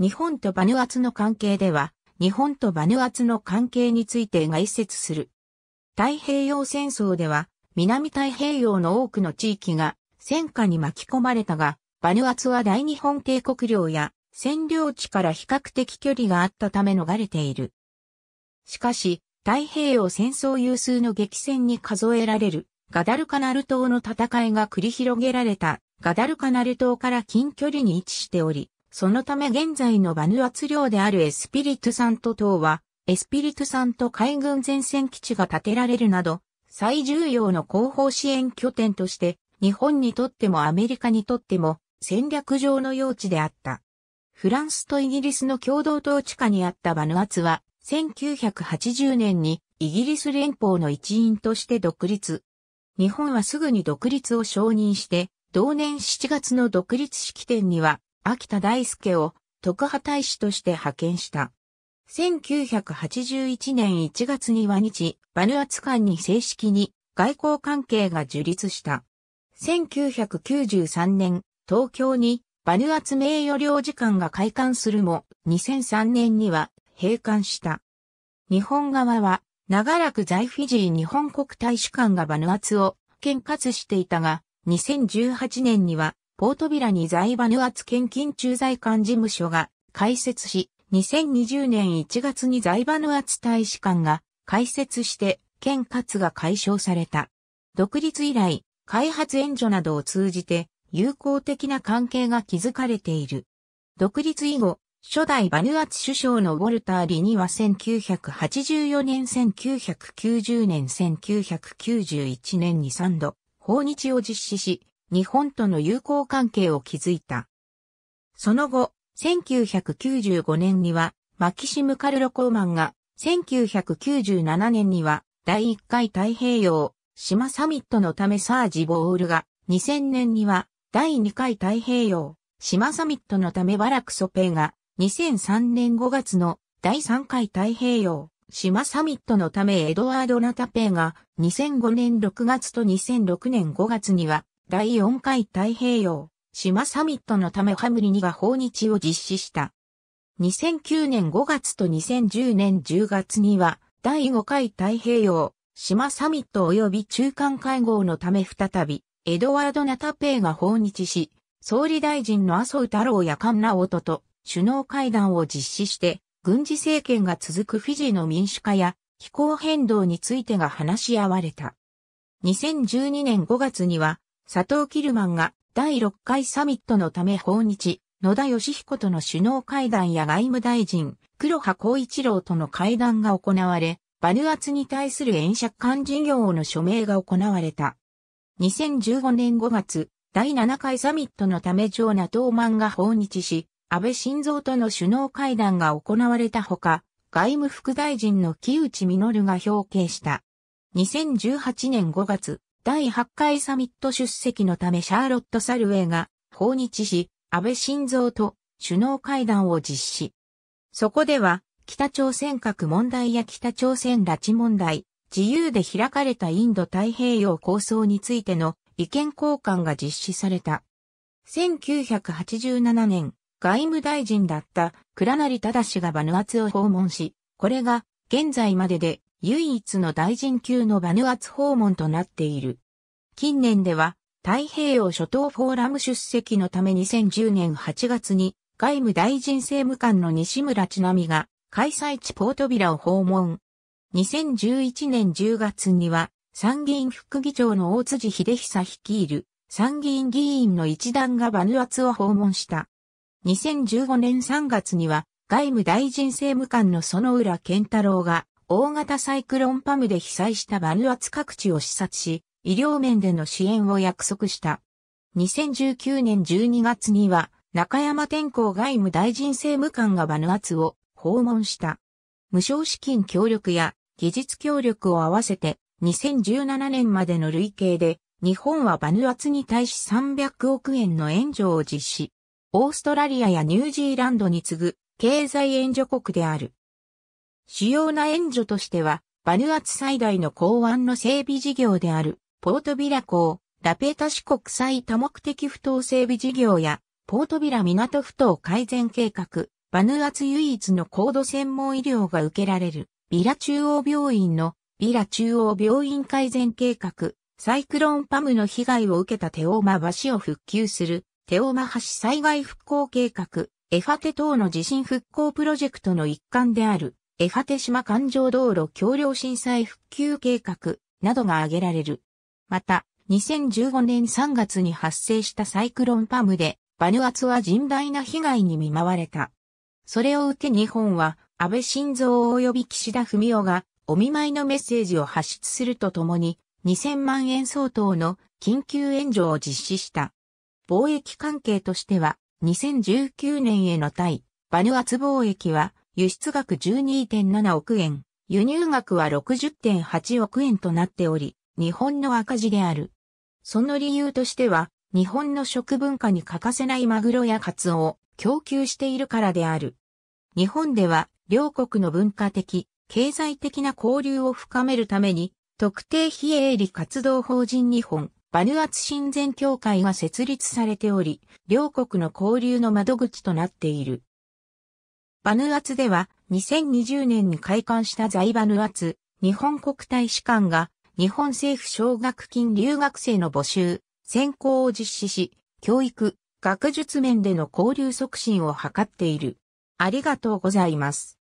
日本とバヌアツの関係では、日本とバヌアツの関係について一説する。太平洋戦争では、南太平洋の多くの地域が戦火に巻き込まれたが、バヌアツは大日本帝国領や占領地から比較的距離があったため逃れている。しかし、太平洋戦争有数の激戦に数えられるガダルカナル島の戦いが繰り広げられたガダルカナル島から近距離に位置しており、そのため現在のバヌアツ領であるエスピリトサント島は、エスピリトサント海軍前線基地が建てられるなど、最重要の後方支援拠点として、日本にとってもアメリカにとっても戦略上の用地であった。フランスとイギリスの共同統治下にあったバヌアツは、1980年にイギリス連邦の一員として独立。日本はすぐに独立を承認して、同年7月の独立式典には秋田大輔を特派大使として派遣した。1981年1月には日、バヌアツ間に正式に外交関係が樹立した。1993年、東京にバヌアツ名誉領事館が開館するも、2003年には閉館した。日本側は、長らく在フィジー日本国大使館がバヌアツを兼活していたが、2018年にはポートビラに在バヌアツ献金駐在館事務所が開設し、2020年1月に在バヌアツ大使館が開設して、県活が解消された。独立以来、開発援助などを通じて、友好的な関係が築かれている。独立以後、初代バヌアツ首相のウォルター・リニは1984年、1990年、1991年に3度、訪日を実施し、日本との友好関係を築いた。その後、1995年には、マキシム・カルロ・コーマンが、1997年には、第1回太平洋、島サミットのためサージ・ボールが、2000年には、第2回太平洋、島サミットのためバラク・ソペイが、2003年5月の第3回太平洋、島サミットのためエドワード・ナタペイが、2005年6月と2006年5月には、第4回太平洋島サミットのためハムリニが訪日を実施した。2009年5月と2010年10月には第5回太平洋島サミット及び中間会合のため再びエドワード・ナタペイが訪日し、総理大臣の麻生太郎やカンナオトと首脳会談を実施して軍事政権が続くフィジーの民主化や気候変動についてが話し合われた。2012年5月には佐藤キルマンが第6回サミットのため訪日、野田義彦との首脳会談や外務大臣、黒羽光一郎との会談が行われ、バヌアツに対する演者官事業の署名が行われた。2015年5月、第7回サミットのため長ナトーマンが訪日し、安倍晋三との首脳会談が行われたほか、外務副大臣の木内実が表敬した。2018年5月、第8回サミット出席のためシャーロット・サルウェイが訪日し、安倍晋三と首脳会談を実施。そこでは、北朝鮮核問題や北朝鮮拉致問題、自由で開かれたインド太平洋構想についての意見交換が実施された。1987年、外務大臣だった倉成忠がバヌアツを訪問し、これが現在までで唯一の大臣級のバヌアツ訪問となっている。近年では、太平洋諸島フォーラム出席のため2010年8月に外務大臣政務官の西村千奈美が開催地ポートビラを訪問。2011年10月には参議院副議長の大辻秀久率いる参議院議員の一団がバヌアツを訪問した。2015年3月には外務大臣政務官の園浦健太郎が大型サイクロンパムで被災したバヌアツ各地を視察し、医療面での支援を約束した。2019年12月には、中山天候外務大臣政務官がバヌアツを訪問した。無償資金協力や技術協力を合わせて、2017年までの累計で、日本はバヌアツに対し300億円の援助を実施。オーストラリアやニュージーランドに次ぐ経済援助国である。主要な援助としては、バヌアツ最大の港湾の整備事業である、ポートビラ港、ラペータ市国際多目的不当整備事業や、ポートビラ港不当改善計画、バヌアツ唯一の高度専門医療が受けられる、ビラ中央病院の、ビラ中央病院改善計画、サイクロンパムの被害を受けたテオーマ橋を復旧する、テオーマ橋災害復興計画、エファテ等の地震復興プロジェクトの一環である、江果て島環状道路橋梁震災復旧計画などが挙げられる。また、2015年3月に発生したサイクロンパムで、バヌアツは甚大な被害に見舞われた。それを受け日本は、安倍晋三及び岸田文雄が、お見舞いのメッセージを発出するとともに、2000万円相当の緊急援助を実施した。貿易関係としては、2019年への対、バヌアツ貿易は、輸出額12.7億円、輸入額は60.8億円となっており、日本の赤字である。その理由としては、日本の食文化に欠かせないマグロやカツオを供給しているからである。日本では、両国の文化的、経済的な交流を深めるために、特定非営利活動法人日本、バヌアツ親善協会が設立されており、両国の交流の窓口となっている。バヌアツでは2020年に開館した在バヌアツ日本国大使館が日本政府奨学金留学生の募集、選考を実施し、教育、学術面での交流促進を図っている。ありがとうございます。